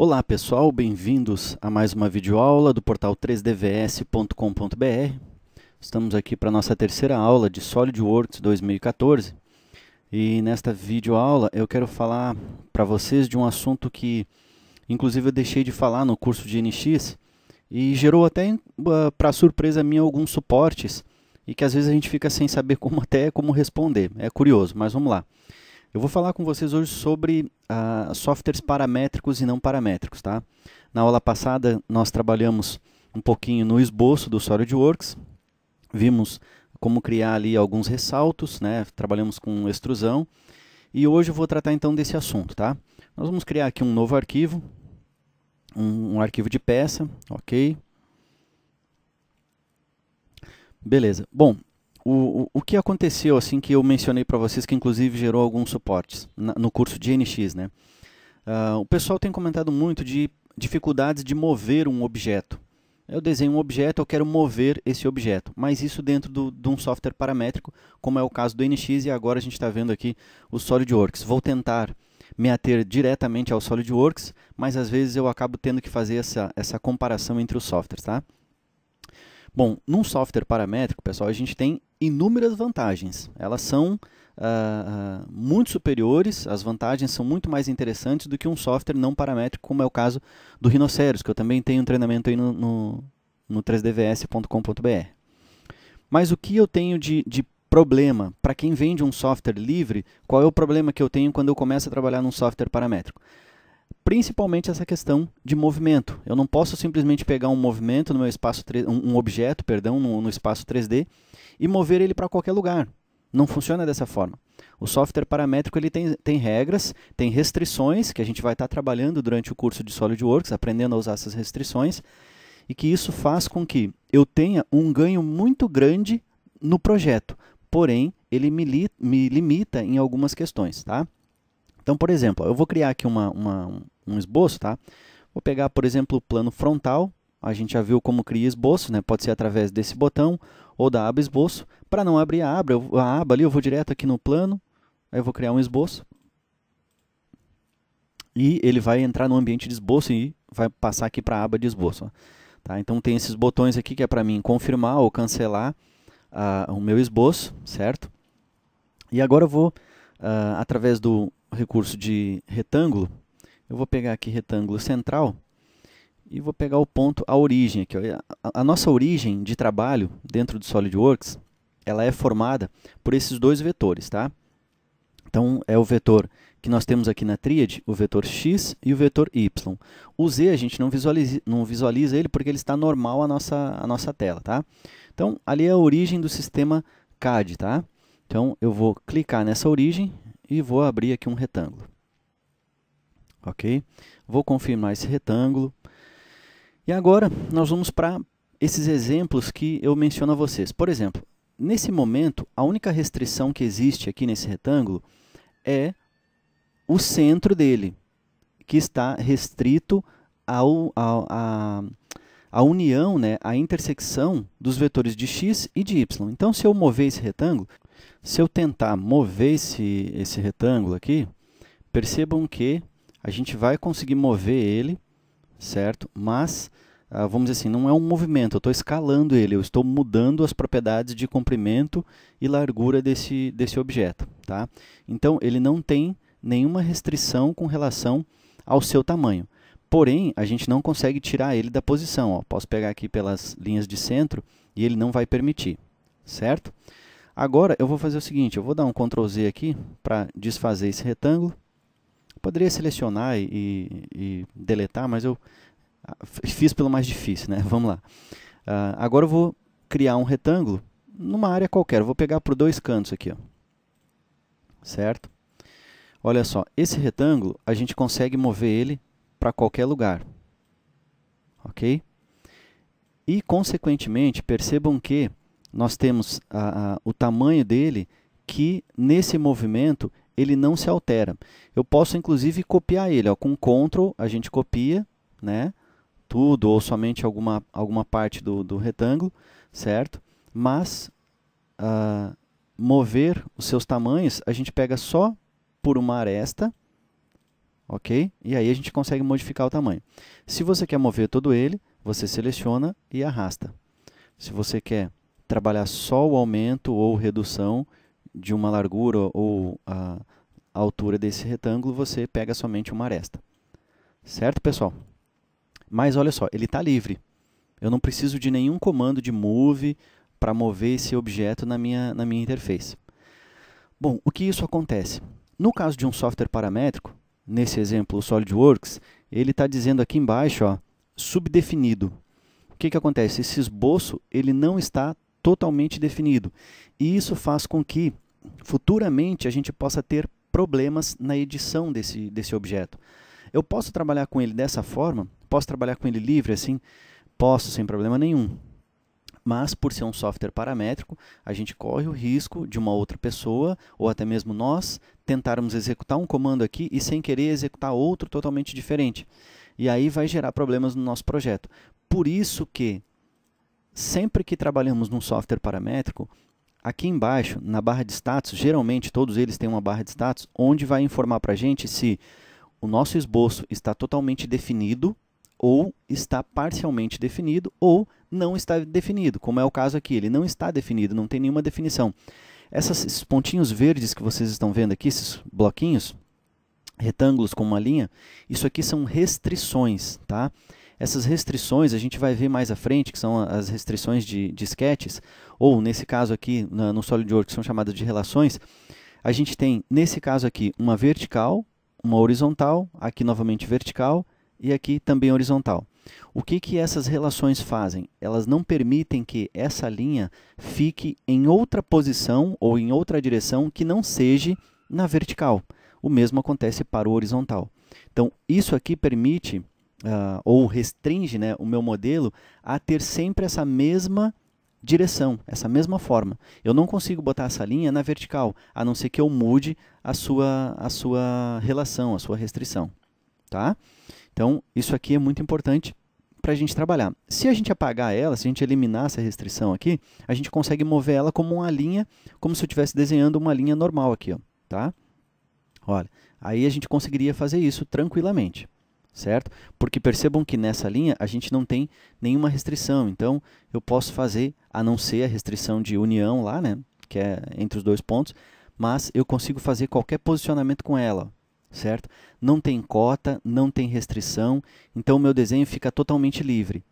Olá pessoal, bem-vindos a mais uma videoaula do portal 3dvs.com.br. Estamos aqui para a nossa terceira aula de SolidWorks 2014 e nesta videoaula eu quero falar para vocês de um assunto que inclusive eu deixei de falar no curso de NX e gerou até ah, para surpresa minha alguns suportes e que às vezes a gente fica sem saber como até como responder. É curioso, mas vamos lá. Eu vou falar com vocês hoje sobre ah, softwares paramétricos e não paramétricos, tá? Na aula passada nós trabalhamos um pouquinho no esboço do SolidWorks, vimos como criar ali alguns ressaltos, né? Trabalhamos com extrusão e hoje eu vou tratar então desse assunto, tá? Nós vamos criar aqui um novo arquivo, um, um arquivo de peça, ok? Beleza. Bom, o, o, que aconteceu, assim, que eu mencionei para vocês, que inclusive gerou alguns suportes na, no curso de NX, né? Uh, o pessoal tem comentado muito de dificuldades de mover um objeto. Eu desenho um objeto, eu quero mover esse objeto, mas isso dentro do, de um software paramétrico, como é o caso do NX, e agora a gente está vendo aqui o SolidWorks. Vou tentar me ater diretamente ao SolidWorks, mas às vezes eu acabo tendo que fazer essa, essa comparação entre os softwares, tá? Bom, num software paramétrico, pessoal, a gente tem inúmeras vantagens. Elas são uh, muito superiores, as vantagens são muito mais interessantes do que um software não paramétrico, como é o caso do Rhinoceros, que eu também tenho um treinamento aí no, no, no 3dvs.com.br. Mas o que eu tenho de, de problema? Para quem vende um software livre, qual é o problema que eu tenho quando eu começo a trabalhar num software paramétrico? principalmente essa questão de movimento. Eu não posso simplesmente pegar um movimento no meu espaço um objeto, perdão, no, espaço 3D e mover ele para qualquer lugar. Não funciona dessa forma. O software paramétrico ele tem, tem regras, tem restrições que a gente vai estar tá trabalhando durante o curso de SolidWorks, aprendendo a usar essas restrições, e que isso faz com que eu tenha um ganho muito grande no projeto, porém ele me, li, me limita em algumas questões. Tá? Então, por exemplo, eu vou criar aqui uma, uma, um esboço, tá? Vou pegar, por exemplo, o plano frontal. A gente já viu como cria esboço, né? Pode ser através desse botão ou da aba esboço. Para não abrir a aba, eu, a aba ali, eu vou direto aqui no plano. Aí eu vou criar um esboço. E ele vai entrar no ambiente de esboço e vai passar aqui para a aba de esboço. Ó. Tá? Então tem esses botões aqui que é para mim confirmar ou cancelar uh, o meu esboço, certo? E agora eu vou, uh, através do recurso de retângulo, eu vou pegar aqui retângulo central e vou pegar o ponto, a origem aqui. A, a, nossa origem de trabalho dentro do SolidWorks, ela é formada por esses dois vetores, tá? Então, é o vetor que nós temos aqui na tríade, o vetor x e o vetor y. O z a gente não visualiza, não visualiza ele porque ele está normal à nossa, à nossa tela, tá? Então, ali é a origem do sistema CAD, tá? Então, eu vou clicar nessa origem e vou abrir aqui um retângulo ok? Vou confirmar esse retângulo. E agora nós vamos para esses exemplos que eu menciono a vocês. Por exemplo, nesse momento, a única restrição que existe aqui nesse retângulo é o centro dele, que está restrito ao, ao, a, a união, né, à intersecção dos vetores de x e de y. Então, se eu mover esse retângulo, se eu tentar mover esse, esse retângulo aqui, percebam que a gente vai conseguir mover ele, certo? Mas, ah, vamos dizer assim, não é um movimento, eu estou escalando ele, eu estou mudando as propriedades de comprimento e largura desse, desse objeto, tá? Então, ele não tem nenhuma restrição com relação ao seu tamanho. Porém, a gente não consegue tirar ele da posição. Ó. Posso pegar aqui pelas linhas de centro e ele não vai permitir, certo? Agora, eu vou fazer o seguinte, eu vou dar um Ctrl Z aqui para desfazer esse retângulo poderia selecionar e, e, deletar, mas eu ah, fiz pelo mais difícil, né? Vamos lá. Uh, agora eu vou criar um retângulo numa área qualquer. Eu vou pegar por dois cantos aqui, ó. certo? Olha só, esse retângulo a gente consegue mover ele para qualquer lugar, ok? E, consequentemente, percebam que nós temos a, ah, a, o tamanho dele que, nesse movimento, ele não se altera. Eu posso inclusive copiar ele, ó, com Ctrl a gente copia, né? Tudo ou somente alguma, alguma parte do, do retângulo, certo? Mas uh, mover os seus tamanhos, a gente pega só por uma aresta, ok? E aí a gente consegue modificar o tamanho. Se você quer mover todo ele, você seleciona e arrasta. Se você quer trabalhar só o aumento ou redução, de uma largura ou a altura desse retângulo, você pega somente uma aresta. Certo, pessoal? Mas olha só, ele está livre. Eu não preciso de nenhum comando de move para mover esse objeto na minha, na minha interface. Bom, o que isso acontece? No caso de um software paramétrico, nesse exemplo o SolidWorks, ele está dizendo aqui embaixo, ó, subdefinido. O que, que acontece? Esse esboço ele não está totalmente definido. E isso faz com que futuramente a gente possa ter problemas na edição desse, desse objeto. Eu posso trabalhar com ele dessa forma? Posso trabalhar com ele livre assim? Posso, sem problema nenhum. Mas, por ser um software paramétrico, a gente corre o risco de uma outra pessoa, ou até mesmo nós, tentarmos executar um comando aqui e, sem querer, executar outro totalmente diferente. E aí vai gerar problemas no nosso projeto. Por isso que, sempre que trabalhamos num software paramétrico, Aqui embaixo, na barra de status, geralmente todos eles têm uma barra de status, onde vai informar para a gente se o nosso esboço está totalmente definido ou está parcialmente definido ou não está definido, como é o caso aqui. Ele não está definido, não tem nenhuma definição. Essas, esses pontinhos verdes que vocês estão vendo aqui, esses bloquinhos, retângulos com uma linha, isso aqui são restrições, tá? Essas restrições a gente vai ver mais à frente, que são as restrições de sketches ou nesse caso aqui na, no SolidWorks, são chamadas de relações. A gente tem, nesse caso aqui, uma vertical, uma horizontal, aqui novamente vertical e aqui também horizontal. O que, que essas relações fazem? Elas não permitem que essa linha fique em outra posição ou em outra direção que não seja na vertical. O mesmo acontece para o horizontal. Então, isso aqui permite uh, ou restringe né, o meu modelo a ter sempre essa mesma direção, essa mesma forma. Eu não consigo botar essa linha na vertical, a não ser que eu mude a sua, a sua relação, a sua restrição. Tá? Então, isso aqui é muito importante para a gente trabalhar. Se a gente apagar ela, se a gente eliminar essa restrição aqui, a gente consegue mover ela como uma linha, como se eu estivesse desenhando uma linha normal aqui. Ó, tá? Olha, aí a gente conseguiria fazer isso tranquilamente certo? Porque percebam que nessa linha a gente não tem nenhuma restrição, então eu posso fazer, a não ser a restrição de união lá, né? Que é entre os dois pontos, mas eu consigo fazer qualquer posicionamento com ela, certo? Não tem cota, não tem restrição, então o meu desenho fica totalmente livre.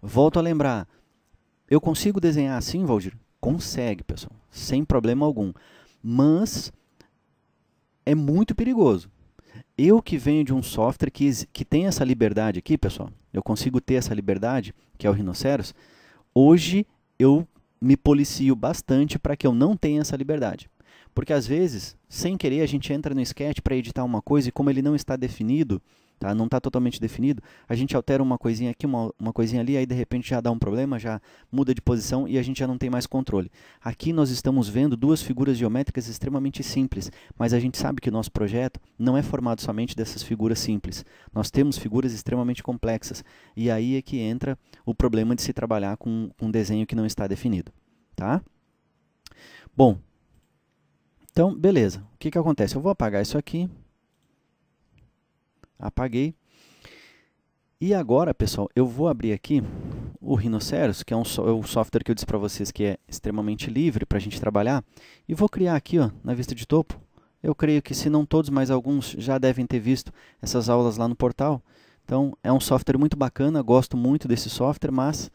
Volto a lembrar, eu consigo desenhar assim, Valdir? Consegue, pessoal, sem problema algum, mas é muito perigoso eu que venho de um software que, que tem essa liberdade aqui, pessoal, eu consigo ter essa liberdade, que é o Rhinoceros, hoje eu me policio bastante para que eu não tenha essa liberdade. Porque às vezes, sem querer, a gente entra no sketch para editar uma coisa e como ele não está definido, tá? não está totalmente definido, a gente altera uma coisinha aqui, uma, uma coisinha ali, aí de repente já dá um problema, já muda de posição e a gente já não tem mais controle. Aqui nós estamos vendo duas figuras geométricas extremamente simples, mas a gente sabe que o nosso projeto não é formado somente dessas figuras simples. Nós temos figuras extremamente complexas, e aí é que entra o problema de se trabalhar com um desenho que não está definido. Tá? Bom, então, beleza. O que, que acontece? Eu vou apagar isso aqui. Apaguei. E agora, pessoal, eu vou abrir aqui o Rhinoceros, que é um, é um software que eu disse para vocês que é extremamente livre para a gente trabalhar, e vou criar aqui ó, na vista de topo. Eu creio que se não todos, mas alguns já devem ter visto essas aulas lá no portal. Então, é um software muito bacana, gosto muito desse software, mas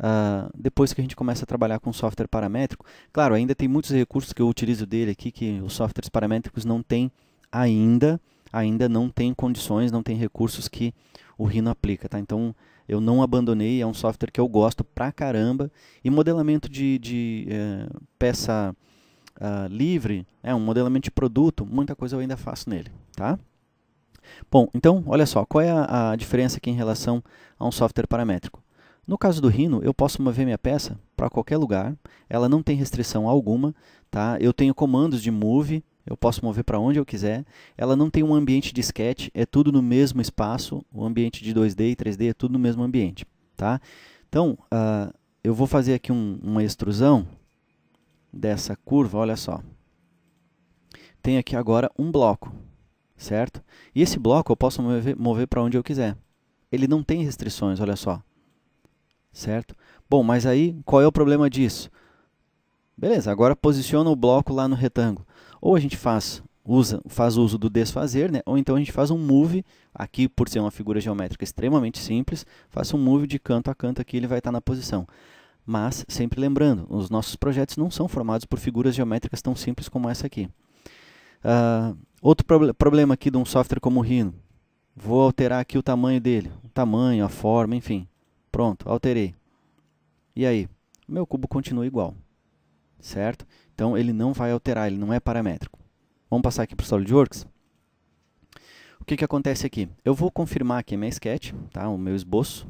uh, depois que a gente começa a trabalhar com software paramétrico, claro, ainda tem muitos recursos que eu utilizo dele aqui que os softwares paramétricos não têm ainda, ainda não tem condições, não tem recursos que o Rhino aplica, tá? Então eu não abandonei, é um software que eu gosto pra caramba. E modelamento de, de eh, peça uh, livre, é um modelamento de produto, muita coisa eu ainda faço nele, tá? Bom, então olha só, qual é a, a diferença aqui em relação a um software paramétrico? No caso do Rhino, eu posso mover minha peça para qualquer lugar, ela não tem restrição alguma, tá? Eu tenho comandos de move, eu posso mover para onde eu quiser. Ela não tem um ambiente de sketch, é tudo no mesmo espaço. O ambiente de 2D e 3D é tudo no mesmo ambiente. Tá? Então, uh, eu vou fazer aqui um, uma extrusão dessa curva, olha só. Tem aqui agora um bloco, certo? E esse bloco eu posso mover, mover para onde eu quiser. Ele não tem restrições, olha só. Certo? Bom, mas aí qual é o problema disso? Beleza, agora posiciona o bloco lá no retângulo. Ou a gente faz, usa, faz uso do desfazer, né? ou então a gente faz um move, aqui por ser uma figura geométrica extremamente simples, faça um move de canto a canto aqui, ele vai estar tá na posição. Mas, sempre lembrando, os nossos projetos não são formados por figuras geométricas tão simples como essa aqui. Uh, outro problema aqui de um software como o Rhino. Vou alterar aqui o tamanho dele. O tamanho, a forma, enfim. Pronto, alterei. E aí? O meu cubo continua igual. Certo? Então ele não vai alterar, ele não é paramétrico. Vamos passar aqui para o SolidWorks? O que, que acontece aqui? Eu vou confirmar aqui a minha sketch, tá? o meu esboço,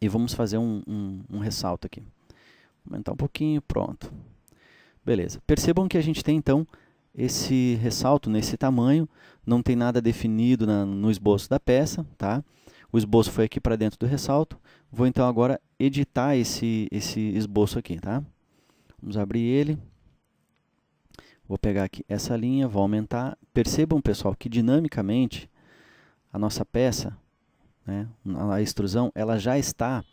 e vamos fazer um, um, um ressalto aqui. Aumentar um pouquinho, pronto. Beleza. Percebam que a gente tem então esse ressalto nesse tamanho, não tem nada definido na, no esboço da peça, tá? O esboço foi aqui para dentro do ressalto. Vou então agora editar esse, esse esboço aqui, tá? Vamos abrir ele. Vou pegar aqui essa linha, vou aumentar. Percebam, pessoal, que dinamicamente a nossa peça, né, a extrusão, ela já está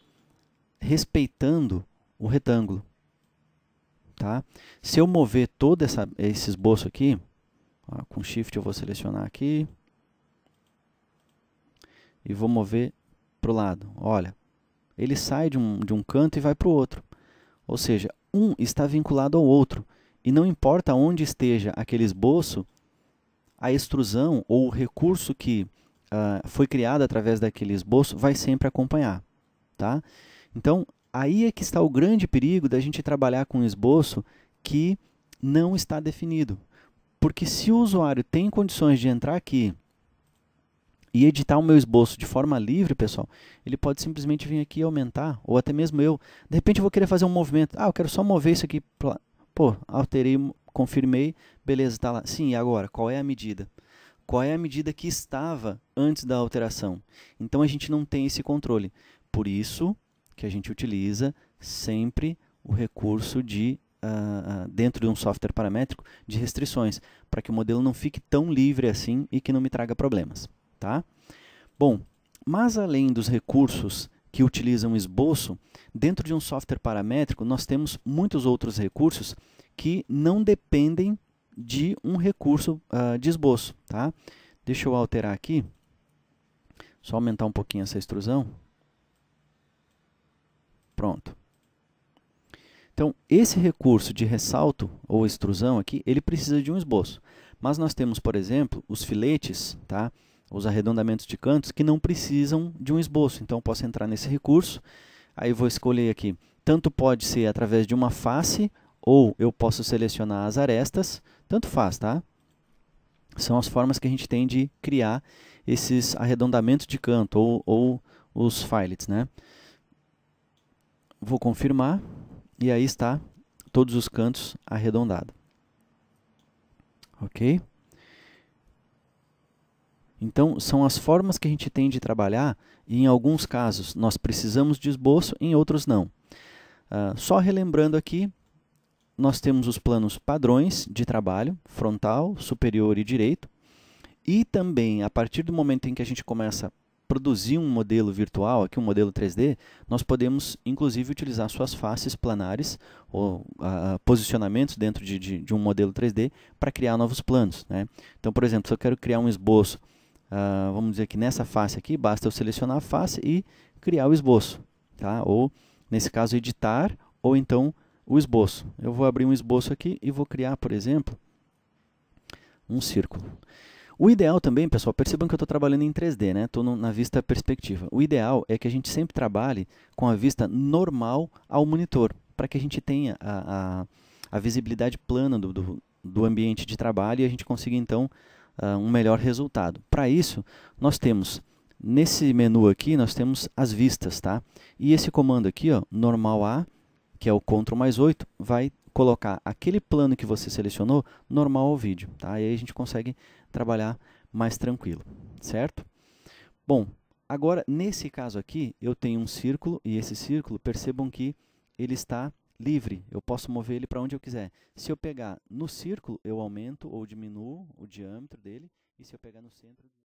respeitando o retângulo. Tá? Se eu mover todo essa, esse esboço aqui, ó, com Shift eu vou selecionar aqui e vou mover para o lado. Olha, ele sai de um, de um canto e vai para o outro. Ou seja, um está vinculado ao outro, e não importa onde esteja aquele esboço, a extrusão ou o recurso que uh, foi criado através daquele esboço vai sempre acompanhar. Tá? Então, aí é que está o grande perigo da gente trabalhar com um esboço que não está definido. Porque se o usuário tem condições de entrar aqui e editar o meu esboço de forma livre, pessoal, ele pode simplesmente vir aqui e aumentar, ou até mesmo eu. De repente eu vou querer fazer um movimento. Ah, eu quero só mover isso aqui. Pô, alterei, confirmei, beleza, está lá. Sim, e agora? Qual é a medida? Qual é a medida que estava antes da alteração? Então a gente não tem esse controle. Por isso que a gente utiliza sempre o recurso de Uh, dentro de um software paramétrico de restrições, para que o modelo não fique tão livre assim e que não me traga problemas. Tá? Bom, mas além dos recursos que utilizam esboço, dentro de um software paramétrico nós temos muitos outros recursos que não dependem de um recurso uh, de esboço. Tá? Deixa eu alterar aqui, só aumentar um pouquinho essa extrusão. Pronto. Então, esse recurso de ressalto ou extrusão aqui, ele precisa de um esboço. Mas nós temos, por exemplo, os filetes, tá? os arredondamentos de cantos que não precisam de um esboço. Então, posso entrar nesse recurso, aí vou escolher aqui. Tanto pode ser através de uma face, ou eu posso selecionar as arestas, tanto faz, tá? São as formas que a gente tem de criar esses arredondamentos de canto, ou, ou os filets, né? Vou confirmar, e aí está todos os cantos arredondados. Ok? Então, são as formas que a gente tem de trabalhar, e em alguns casos nós precisamos de esboço, em outros não. Uh, só relembrando aqui, nós temos os planos padrões de trabalho, frontal, superior e direito, e também, a partir do momento em que a gente começa a produzir um modelo virtual, aqui um modelo 3D, nós podemos inclusive utilizar suas faces planares ou uh, posicionamentos dentro de, de, de, um modelo 3D para criar novos planos. Né? Então, por exemplo, se eu quero criar um esboço ah, vamos dizer que nessa face aqui, basta eu selecionar a face e criar o esboço, tá? Ou, nesse caso, editar ou então o esboço. Eu vou abrir um esboço aqui e vou criar, por exemplo, um círculo. O ideal também, pessoal, percebam que eu estou trabalhando em 3D, né? Estou na vista perspectiva. O ideal é que a gente sempre trabalhe com a vista normal ao monitor, para que a gente tenha a, a, a visibilidade plana do, do, do, ambiente de trabalho e a gente consiga, então, uh, um melhor resultado. Para isso, nós temos nesse menu aqui nós temos as vistas, tá? E esse comando aqui, ó, normal A, que é o Ctrl mais 8, vai colocar aquele plano que você selecionou normal ao vídeo, tá? E aí a gente consegue trabalhar mais tranquilo, certo? Bom, agora nesse caso aqui eu tenho um círculo e esse círculo, percebam que ele está livre, eu posso mover ele para onde eu quiser. Se eu pegar no círculo, eu aumento ou diminuo o diâmetro dele, e se eu pegar no centro,